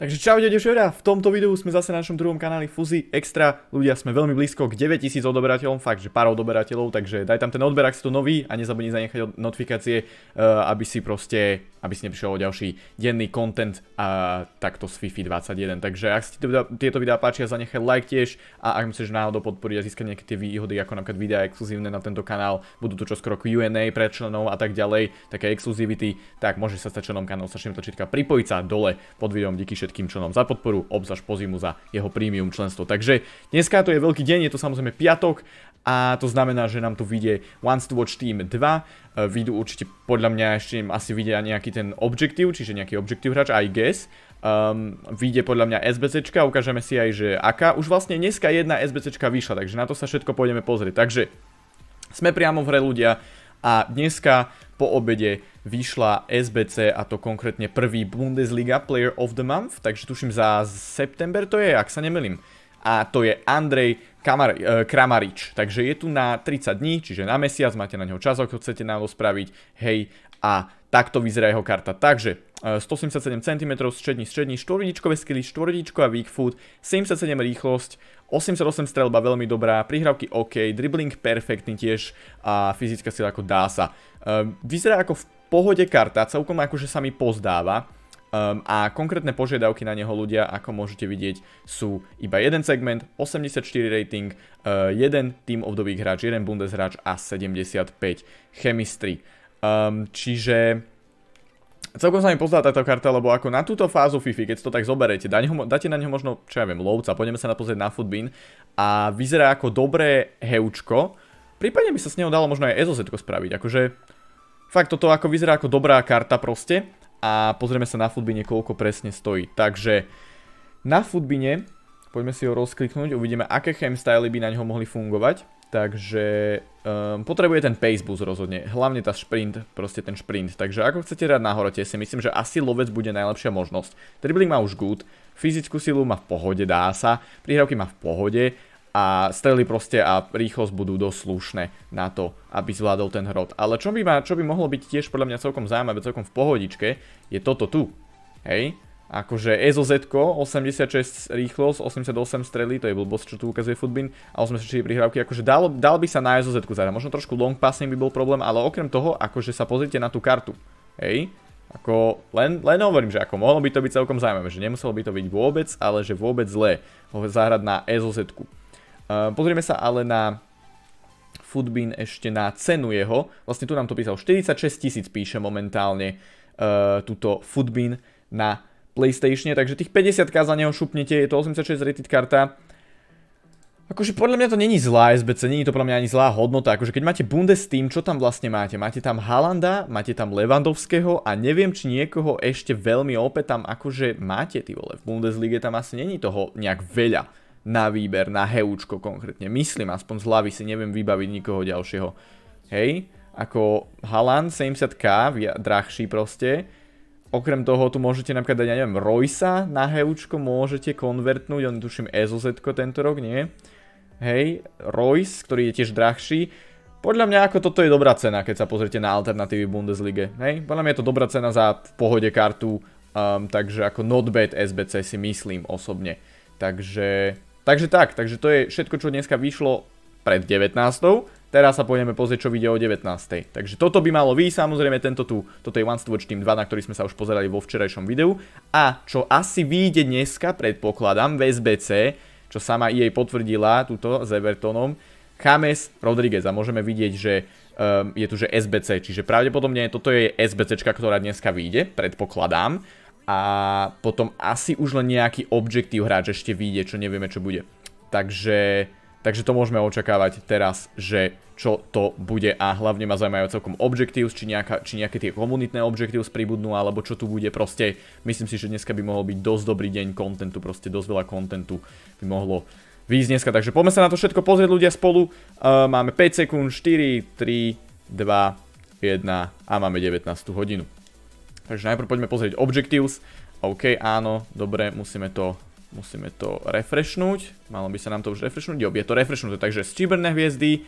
Takže čau, dešera, v tomto videu sme zase na našom druhom kanáli Fuzi Extra. Ľudia sme veľmi blízko k 9000 odoberateľom, fakt, že pár odoberateľov, takže daj tam ten odber, ak si to nový a nezabudni zanechať notifikácie, eh, aby si proste aby si neprišiel o ďalší denný content a takto z FIFA 21. Takže ak si teda tieto videá páčia, zanechaj like tiež a ak myslíš, náhodou podporiť a získať nejaké tie výhody, ako napríklad videá exkluzívne na tento kanál, budú tu čoskoro Q&A pre členov a tak ďalej, také exkluzivity, tak môže sa stať členom kanálu Stačným tlačítka pripojiť sa dole pod videom díky všetkým členom za podporu, po Pozimu za jeho premium členstvo. Takže dneska to je veľký deň, je to samozrejme piatok a to znamená, že nám tu vyjde Once to Watch Team 2 E, Vidú určite, podľa mňa ešte im asi vyjde nejaký ten objektív, čiže nejaký objektív hráč, aj guess. Um, vyjde podľa mňa SBCčka, ukážeme si aj, že aká. Už vlastne dneska jedna SBCčka vyšla, takže na to sa všetko pôjdeme pozrieť. Takže sme priamo v hre ľudia a dneska po obede vyšla SBC a to konkrétne prvý Bundesliga Player of the Month, takže tuším za september to je, ak sa nemelím a to je Andrej Kamar, e, Kramarič. Takže je tu na 30 dní, čiže na mesiac, máte na neho čas, ako chcete nám spraviť, hej, a takto vyzerá jeho karta. Takže 187 e, cm, střední, střední, štvorvidičkové skilly, štvoridičková weak food, 77 rýchlosť, 88 strelba veľmi dobrá, prihrávky OK, dribbling perfektný tiež a fyzická sila ako dá sa. E, vyzerá ako v pohode karta, celkom akože sa mi pozdáva. Um, a konkrétne požiadavky na neho ľudia, ako môžete vidieť, sú iba jeden segment, 84 rating, uh, jeden Team of the Week hráč, jeden Bundes hráč a 75 chemistry. Um, čiže celkom sa mi pozdá táto karta, lebo ako na túto fázu FIFA, keď to tak zoberete, dáte na ňo možno, čo ja viem, lovca, poďme sa napozrieť na Footbin a vyzerá ako dobré heučko, prípadne by sa s neho dalo možno aj EZZ spraviť, akože fakt toto ako vyzerá ako dobrá karta proste, a pozrieme sa na Foodbine, koľko presne stojí. Takže na Foodbine, poďme si ho rozkliknúť, uvidíme, aké chemstyly by na ňo mohli fungovať. Takže um, potrebuje ten boost rozhodne, hlavne tá sprint, proste ten šprint. Takže ako chcete rád na horote, si myslím, že asi lovec bude najlepšia možnosť. Dribbling má už good, fyzickú silu má v pohode, dá sa, prihrávky má v pohode, a strely proste a rýchlosť budú dosť slušné na to, aby zvládol ten hrot. Ale čo by, ma, čo by mohlo byť tiež podľa mňa celkom zaujímavé, celkom v pohodičke, je toto tu. Hej? Akože EZOZ, 86 rýchlosť, 88 strely, to je blbosť, čo tu ukazuje Footbin, a 84 prihrávky, akože dal, dal by sa na z zahrať. Možno trošku long passing by bol problém, ale okrem toho, akože sa pozrite na tú kartu. Hej? Ako, len, len hovorím, že ako mohlo by to byť celkom zaujímavé, že nemuselo by to byť vôbec, ale že vôbec zlé ho zahrať na z -ku. Ehm, pozrieme sa ale na Foodbin ešte na cenu jeho. Vlastne tu nám to písal 46 tisíc píše momentálne ehm, túto Foodbin na Playstatione, takže tých 50k za neho šupnete, je to 86 rated karta. Akože podľa mňa to není zlá SBC, není to podľa mňa ani zlá hodnota. Akože keď máte Bundes tým, čo tam vlastne máte? Máte tam Halanda, máte tam Levandovského a neviem, či niekoho ešte veľmi opäť tam akože máte, ty vole. V Bundeslige tam asi není toho nejak veľa na výber, na heučko konkrétne. Myslím, aspoň z hlavy si neviem vybaviť nikoho ďalšieho. Hej, ako Halan 70k, drahší proste. Okrem toho tu môžete napríklad dať, ja neviem, Roysa na heučko, môžete konvertnúť, on tuším EZOZ tento rok, nie? Hej, Royce, ktorý je tiež drahší. Podľa mňa ako toto je dobrá cena, keď sa pozrite na alternatívy Bundeslige. Hej, podľa mňa je to dobrá cena za v pohode kartu, um, takže ako not bad SBC si myslím osobne. Takže Takže tak, takže to je všetko, čo dneska vyšlo pred 19. Teraz sa pôjdeme pozrieť, čo vyjde o 19. Takže toto by malo vy, samozrejme tento tu, toto je One Watch Team 2, na ktorý sme sa už pozerali vo včerajšom videu. A čo asi vyjde dneska, predpokladám, v SBC, čo sama EA potvrdila túto s Evertonom, Chames Rodriguez a môžeme vidieť, že um, je tu že SBC, čiže pravdepodobne toto je SBCčka, ktorá dneska vyjde, predpokladám a potom asi už len nejaký objektív hráč ešte vyjde, čo nevieme, čo bude. Takže, takže to môžeme očakávať teraz, že čo to bude a hlavne ma zaujímajú celkom objektívs, či, či nejaké tie komunitné objektívs pribudnú, alebo čo tu bude proste. Myslím si, že dneska by mohol byť dosť dobrý deň kontentu, proste dosť veľa kontentu by mohlo výjsť dneska. Takže poďme sa na to všetko pozrieť ľudia spolu. Uh, máme 5 sekúnd, 4, 3, 2, 1 a máme 19 hodinu. Takže najprv poďme pozrieť Objectives. OK, áno, dobre, musíme to, musíme to refreshnúť. Malo by sa nám to už refreshnúť. Jo, je to refreshnuté, takže stříbrné hviezdy,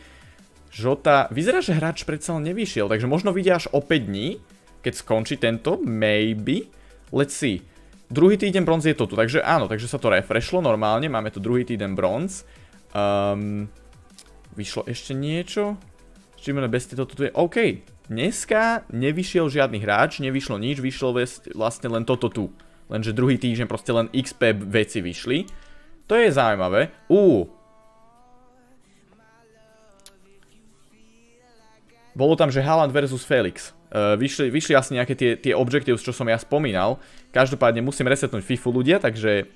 Žota. Vyzerá, že hráč predsa len nevyšiel, takže možno vidia až o 5 dní, keď skončí tento, maybe. Let's see. Druhý týden bronz je to tu, takže áno, takže sa to refreshlo normálne, máme tu druhý týden bronz. Um, vyšlo ešte niečo? Stříbrné bestie, toto tu je, OK, dneska nevyšiel žiadny hráč, nevyšlo nič, vyšlo vlastne len toto tu. Lenže druhý týždeň proste len XP veci vyšli. To je zaujímavé. Uuu. Bolo tam, že Haaland vs Felix. E, vyšli, asi nejaké tie, tie čo som ja spomínal. Každopádne musím resetnúť FIFU ľudia, takže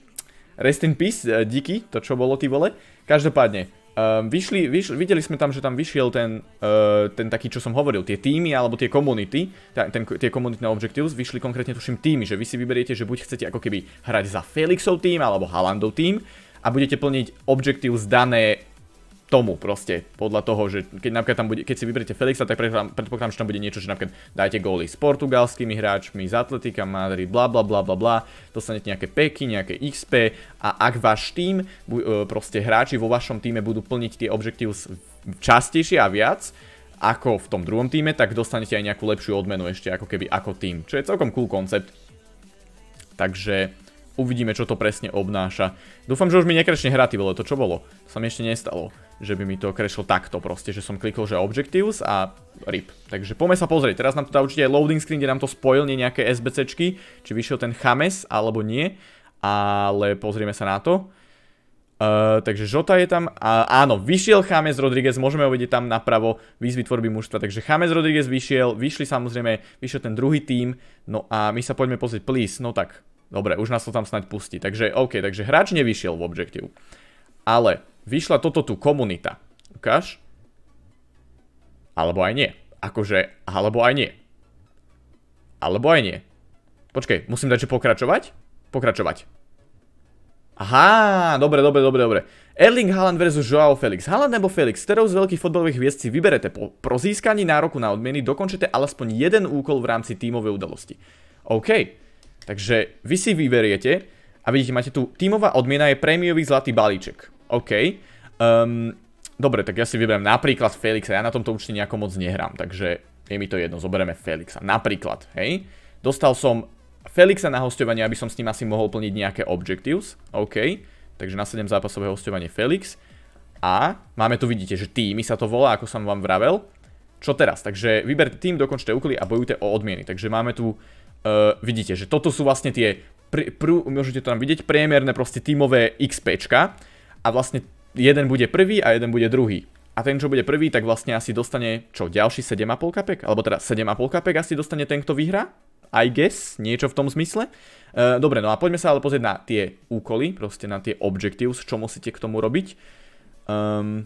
rest in peace, e, díky, to čo bolo ty vole. Každopádne, Um, vyšli, videli sme tam, že tam vyšiel ten, uh, ten taký, čo som hovoril, tie týmy alebo tie komunity, tie tie komunitné objectives, vyšli konkrétne tuším týmy, že vy si vyberiete, že buď chcete ako keby hrať za Felixov tým alebo Halandov tým a budete plniť objectives dané tomu proste, podľa toho, že keď napríklad tam bude, keď si vyberiete Felixa, tak predpokladám, že tam bude niečo, že napríklad dajte góly s portugalskými hráčmi, z Atletika, Madrid, bla bla bla bla bla, dostanete nejaké peky, nejaké XP a ak váš tým, e, proste hráči vo vašom týme budú plniť tie objectives častejšie a viac, ako v tom druhom týme, tak dostanete aj nejakú lepšiu odmenu ešte ako keby ako tým, čo je celkom cool koncept. Takže uvidíme, čo to presne obnáša. Dúfam, že už mi nekračne hrá, ty vole, to čo bolo? To sa mi ešte nestalo že by mi to krešlo takto proste, že som klikol, že Objectives a RIP. Takže poďme sa pozrieť, teraz nám to dá určite aj loading screen, kde nám to spojil nie nejaké SBCčky, či vyšiel ten Chames alebo nie, ale pozrieme sa na to. Uh, takže Žota je tam, a, áno, vyšiel Chames Rodriguez, môžeme ho vidieť tam napravo, výzvy tvorby mužstva, takže Chames Rodriguez vyšiel, vyšli samozrejme, vyšiel ten druhý tím, no a my sa poďme pozrieť, please, no tak, dobre, už nás to tam snaď pustí, takže OK, takže hráč nevyšiel v Objective, ale vyšla toto tu komunita. Ukáž? Alebo aj nie. Akože, alebo aj nie. Alebo aj nie. Počkej, musím dať, že pokračovať? Pokračovať. Aha, dobre, dobre, dobre, dobre. Erling Haaland versus Joao Felix. Haaland nebo Felix, ktorou z veľkých fotbalových hviezd si vyberete po, pro získaní nároku na odmeny, dokončete aspoň jeden úkol v rámci tímovej udalosti. OK, takže vy si vyberiete a vidíte, máte tu tímová odmiena je prémiový zlatý balíček. OK. Um, dobre, tak ja si vyberiem napríklad Felixa. Ja na tomto určite nejako moc nehrám, takže je mi to jedno. Zoberieme Felixa. Napríklad, hej. Dostal som Felixa na hostovanie, aby som s ním asi mohol plniť nejaké objectives. OK. Takže na 7 zápasové hostovanie Felix. A máme tu, vidíte, že týmy sa to volá, ako som vám vravel. Čo teraz? Takže vyberte tým, dokončte úkoly a bojujte o odmieny. Takže máme tu, uh, vidíte, že toto sú vlastne tie, pr pr môžete to tam vidieť, priemerné proste tímové XPčka a vlastne jeden bude prvý a jeden bude druhý. A ten, čo bude prvý, tak vlastne asi dostane, čo, ďalší 7,5 kapek? Alebo teda 7,5 kapek asi dostane ten, kto vyhrá? I guess, niečo v tom zmysle. E, dobre, no a poďme sa ale pozrieť na tie úkoly, proste na tie objectives, čo musíte k tomu robiť. Um,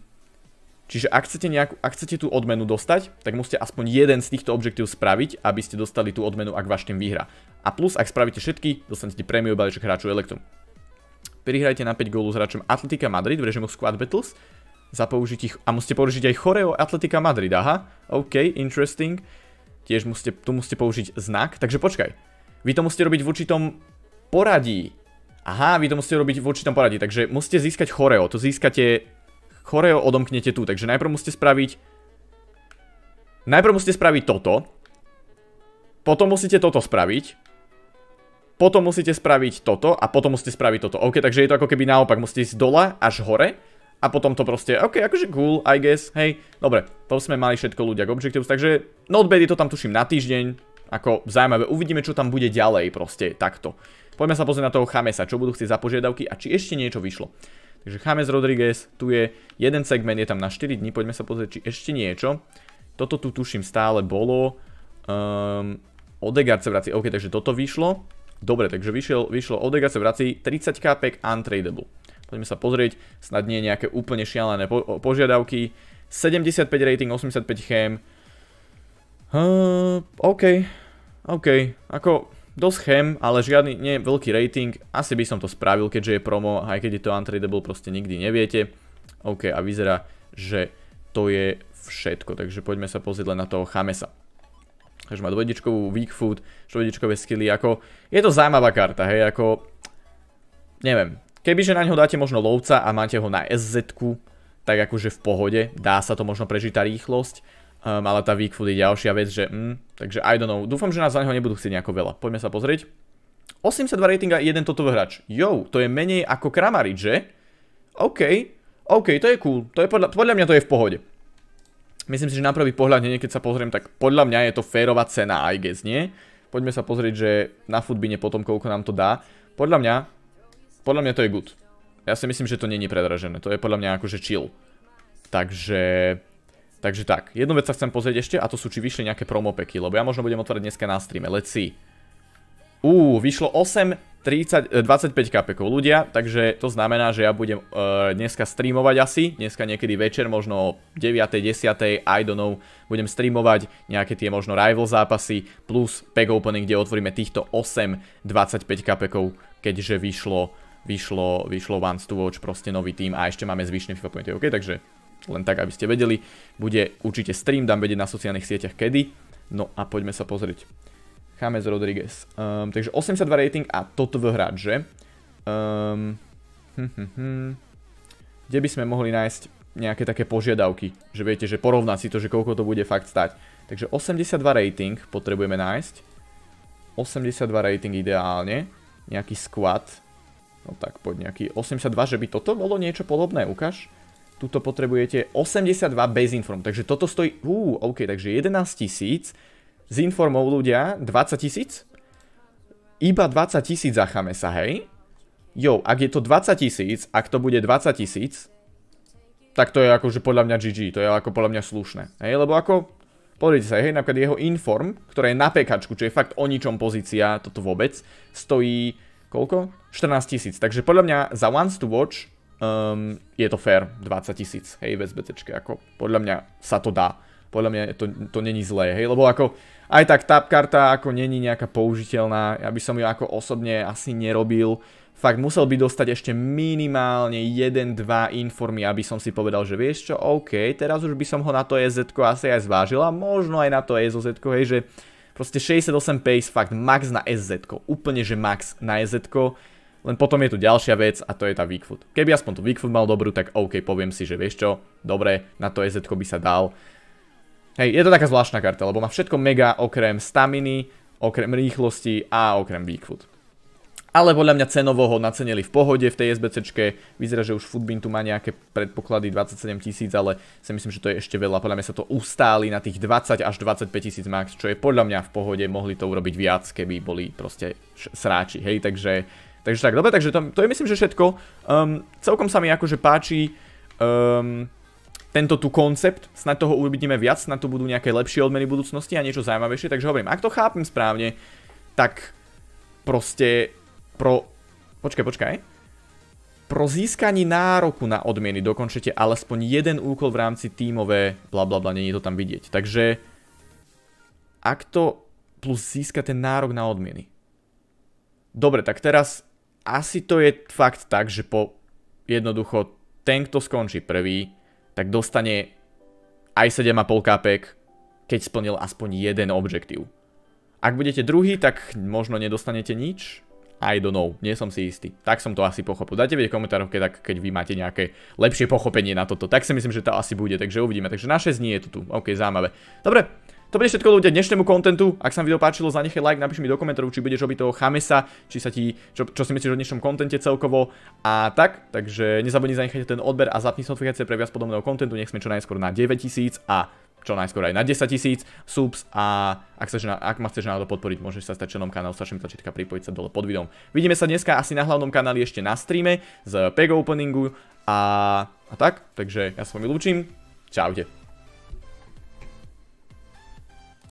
čiže ak chcete, nejakú, ak chcete tú odmenu dostať, tak musíte aspoň jeden z týchto objektív spraviť, aby ste dostali tú odmenu, ak váš tým vyhrá. A plus, ak spravíte všetky, dostanete prémiu balíček hráču Electrum prihrajte na 5 gólu s hráčom Atletika Madrid v režimu Squad Battles za použití, a musíte použiť aj choreo Atletika Madrid, aha, OK, interesting. Tiež musíte, tu musíte použiť znak, takže počkaj. Vy to musíte robiť v určitom poradí. Aha, vy to musíte robiť v určitom poradí, takže musíte získať choreo, to získate choreo odomknete tu, takže najprv musíte spraviť najprv musíte spraviť toto, potom musíte toto spraviť, potom musíte spraviť toto a potom musíte spraviť toto. OK, takže je to ako keby naopak, musíte ísť dola až hore a potom to proste, OK, akože cool, I guess, hej, dobre, to sme mali všetko ľudia k Objectives, takže not bad, je to tam tuším na týždeň, ako zaujímavé, uvidíme, čo tam bude ďalej proste, takto. Poďme sa pozrieť na toho Chamesa, čo budú chcieť za požiadavky a či ešte niečo vyšlo. Takže Chames Rodriguez, tu je jeden segment, je tam na 4 dní, poďme sa pozrieť, či ešte niečo. Toto tu tuším stále bolo. Ehm, Odegard sa vrací, ok, takže toto vyšlo. Dobre, takže vyšiel, vyšlo Odega sa vrací 30k untradeable. untradable. Poďme sa pozrieť, snad nie nejaké úplne šialené po, požiadavky. 75 rating, 85 chem. Uh, OK, OK, ako dosť chem, ale žiadny nie veľký rating. Asi by som to spravil, keďže je promo, aj keď je to untradable, proste nikdy neviete. OK, a vyzerá, že to je všetko, takže poďme sa pozrieť len na toho Chamesa. Takže má dvojdičkovú weak food, štvordičkové skilly, ako je to zaujímavá karta, hej, ako neviem, kebyže na ňo dáte možno lovca a máte ho na sz tak akože v pohode, dá sa to možno prežiť tá rýchlosť, um, ale tá weak food je ďalšia vec, že mm, takže I don't know, dúfam, že nás za neho nebudú chcieť nejako veľa, poďme sa pozrieť. 82 ratinga, jeden toto hráč. Jo, to je menej ako Kramarič, že? OK, OK, to je cool. podľa mňa to je v pohode. Myslím si, že na prvý pohľad, nie, keď sa pozriem, tak podľa mňa je to férová cena, I guess, nie? Poďme sa pozrieť, že na futbine potom, koľko nám to dá. Podľa mňa, podľa mňa to je good. Ja si myslím, že to není predražené. To je podľa mňa akože chill. Takže... Takže tak, jednu vec sa chcem pozrieť ešte a to sú, či vyšli nejaké promopeky, lebo ja možno budem otvárať dneska na streame, let's see. Uuu, vyšlo 8 30, 25 kapekov ľudia, takže to znamená, že ja budem e, dneska streamovať asi, dneska niekedy večer, možno o 9, 10, I don't know, budem streamovať nejaké tie možno rival zápasy, plus pack opening, kde otvoríme týchto 8 25 kapekov, keďže vyšlo, vyšlo, vyšlo Once to Watch, proste nový tým a ešte máme zvyšné FIFA pointy, ok, takže len tak, aby ste vedeli, bude určite stream, dám vedieť na sociálnych sieťach kedy, no a poďme sa pozrieť. James Rodriguez. Um, takže 82 rating a toto hrať, že? Um, hm, hm, hm. Kde by sme mohli nájsť nejaké také požiadavky? Že viete, že porovnať si to, že koľko to bude fakt stať. Takže 82 rating potrebujeme nájsť. 82 rating ideálne. Nejaký squad. No tak poď nejaký 82, že by toto bolo niečo podobné, ukáž. Tuto potrebujete 82 bez inform. Takže toto stojí... Uú, OK, takže 11 000 s informou ľudia 20 tisíc, iba 20 tisíc zacháme sa, hej? Jo, ak je to 20 tisíc, ak to bude 20 tisíc, tak to je akože podľa mňa GG, to je ako podľa mňa slušné. Hej, lebo ako, pozrite sa, hej, napríklad jeho inform, ktoré je na pekačku, čo je fakt o ničom pozícia, toto vôbec, stojí, koľko? 14 tisíc, takže podľa mňa za once to watch um, je to fair, 20 tisíc, hej, bez BCčky, ako podľa mňa sa to dá podľa mňa to, to není zlé, hej, lebo ako aj tak tap karta ako není nejaká použiteľná, ja by som ju ako osobne asi nerobil, fakt musel by dostať ešte minimálne 1-2 informy, aby som si povedal, že vieš čo, OK, teraz už by som ho na to EZ asi aj a možno aj na to EZ, hej, že proste 68 pace fakt max na SZ, úplne že max na SZ, len potom je tu ďalšia vec a to je tá foot. Keby aspoň tu foot mal dobrú, tak OK, poviem si, že vieš čo, dobre, na to EZ by sa dal Hej, je to taká zvláštna karta, lebo má všetko mega okrem staminy, okrem rýchlosti a okrem Bigfoot. Ale podľa mňa cenovo ho nacenili v pohode v tej SBCčke. Vyzerá, že už Footbin tu má nejaké predpoklady 27 tisíc, ale si myslím, že to je ešte veľa. Podľa mňa sa to ustáli na tých 20 až 25 tisíc max, čo je podľa mňa v pohode. Mohli to urobiť viac, keby boli proste sráči. Hej, takže, takže tak, dobre, takže to, to je myslím, že všetko. Um, celkom sa mi akože páči... Um, tento tu koncept, snad toho uvidíme viac, snad tu budú nejaké lepšie odmeny v budúcnosti a niečo zaujímavejšie, takže hovorím, ak to chápem správne, tak proste pro... Počkaj, počkaj. Pro získanie nároku na odmieny dokončite alespoň jeden úkol v rámci tímové, bla bla bla, nie je to tam vidieť. Takže ak to plus získa ten nárok na odmeny. Dobre, tak teraz asi to je fakt tak, že po jednoducho ten, kto skončí prvý, tak dostane aj 7,5 kapek, keď splnil aspoň jeden objektív. Ak budete druhý, tak možno nedostanete nič. I don't know, nie som si istý. Tak som to asi pochopil. Dajte vedieť komentárov, keď, keď vy máte nejaké lepšie pochopenie na toto. Tak si myslím, že to asi bude, takže uvidíme. Takže na znie je to tu. OK, zaujímavé. Dobre, to bude všetko ľudia dnešnému kontentu. Ak sa vám video páčilo, zanechaj like, napíš mi do komentárov, či budeš robiť toho chamesa, či sa ti, čo, čo si myslíš o dnešnom kontente celkovo a tak. Takže nezabudni zanechať ten odber a zapni notifikácie pre viac podobného kontentu. Nech sme čo najskôr na 9000 a čo najskôr aj na 10 tisíc subs a ak, sa, ak ma chceš náhodou podporiť, môžeš sa stať členom kanálu mi tlačítka pripojiť sa dole pod videom. Vidíme sa dneska asi na hlavnom kanáli ešte na streame z pego openingu a, a tak, takže ja s vami lúčim, čaute.